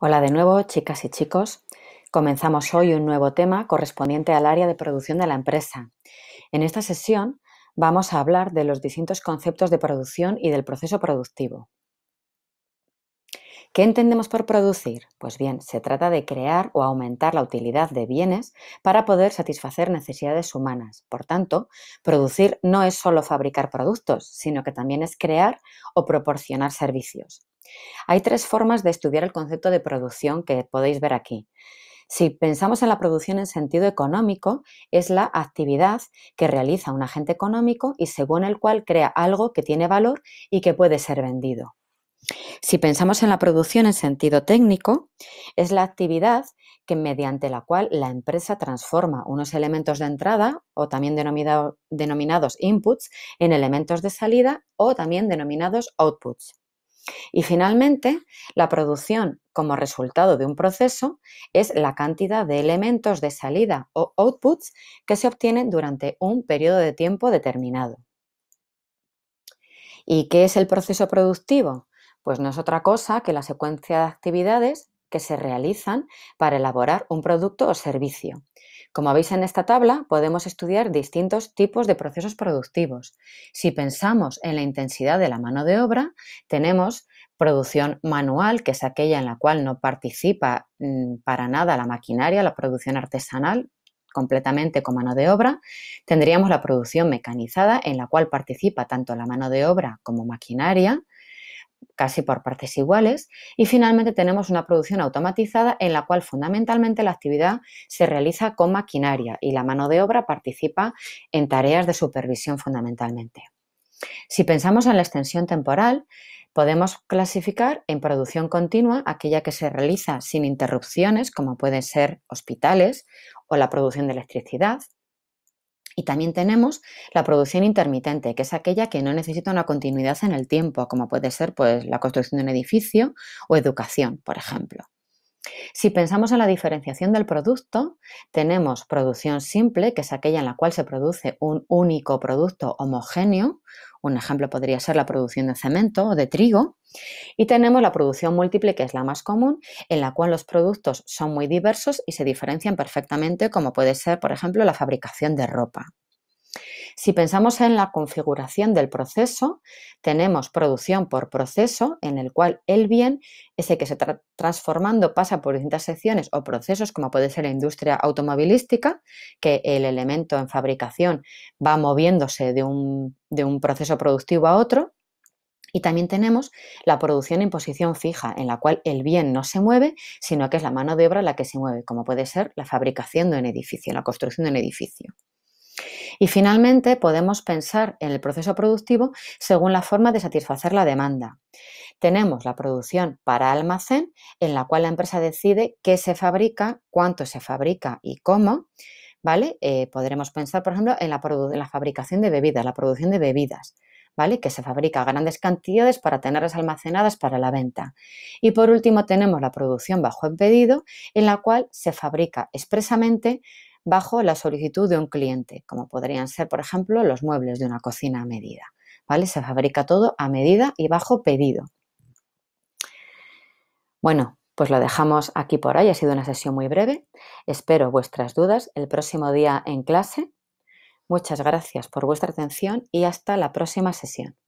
Hola de nuevo, chicas y chicos. Comenzamos hoy un nuevo tema correspondiente al área de producción de la empresa. En esta sesión vamos a hablar de los distintos conceptos de producción y del proceso productivo. ¿Qué entendemos por producir? Pues bien, se trata de crear o aumentar la utilidad de bienes para poder satisfacer necesidades humanas. Por tanto, producir no es solo fabricar productos, sino que también es crear o proporcionar servicios. Hay tres formas de estudiar el concepto de producción que podéis ver aquí. Si pensamos en la producción en sentido económico, es la actividad que realiza un agente económico y según el cual crea algo que tiene valor y que puede ser vendido. Si pensamos en la producción en sentido técnico, es la actividad que mediante la cual la empresa transforma unos elementos de entrada o también denominados inputs en elementos de salida o también denominados outputs. Y finalmente, la producción como resultado de un proceso es la cantidad de elementos de salida o outputs que se obtienen durante un periodo de tiempo determinado. ¿Y qué es el proceso productivo? Pues no es otra cosa que la secuencia de actividades que se realizan para elaborar un producto o servicio. Como veis en esta tabla, podemos estudiar distintos tipos de procesos productivos. Si pensamos en la intensidad de la mano de obra, tenemos producción manual, que es aquella en la cual no participa mm, para nada la maquinaria, la producción artesanal, completamente con mano de obra, tendríamos la producción mecanizada en la cual participa tanto la mano de obra como maquinaria, casi por partes iguales y finalmente tenemos una producción automatizada en la cual fundamentalmente la actividad se realiza con maquinaria y la mano de obra participa en tareas de supervisión fundamentalmente. Si pensamos en la extensión temporal, podemos clasificar en producción continua aquella que se realiza sin interrupciones, como pueden ser hospitales o la producción de electricidad, y también tenemos la producción intermitente, que es aquella que no necesita una continuidad en el tiempo, como puede ser pues, la construcción de un edificio o educación, por ejemplo. Si pensamos en la diferenciación del producto, tenemos producción simple, que es aquella en la cual se produce un único producto homogéneo, un ejemplo podría ser la producción de cemento o de trigo. Y tenemos la producción múltiple, que es la más común, en la cual los productos son muy diversos y se diferencian perfectamente, como puede ser, por ejemplo, la fabricación de ropa. Si pensamos en la configuración del proceso, tenemos producción por proceso, en el cual el bien, ese que se está transformando, pasa por distintas secciones o procesos, como puede ser la industria automovilística, que el elemento en fabricación va moviéndose de un, de un proceso productivo a otro, y también tenemos la producción en posición fija, en la cual el bien no se mueve, sino que es la mano de obra la que se mueve, como puede ser la fabricación de un edificio, la construcción de un edificio. Y finalmente podemos pensar en el proceso productivo según la forma de satisfacer la demanda. Tenemos la producción para almacén en la cual la empresa decide qué se fabrica, cuánto se fabrica y cómo. ¿Vale? Eh, podremos pensar, por ejemplo, en la, fabricación de bebidas, la producción de bebidas. ¿Vale? Que se fabrica grandes cantidades para tenerlas almacenadas para la venta. Y por último tenemos la producción bajo pedido, en la cual se fabrica expresamente bajo la solicitud de un cliente, como podrían ser, por ejemplo, los muebles de una cocina a medida. ¿Vale? Se fabrica todo a medida y bajo pedido. Bueno, pues lo dejamos aquí por hoy. Ha sido una sesión muy breve. Espero vuestras dudas el próximo día en clase. Muchas gracias por vuestra atención y hasta la próxima sesión.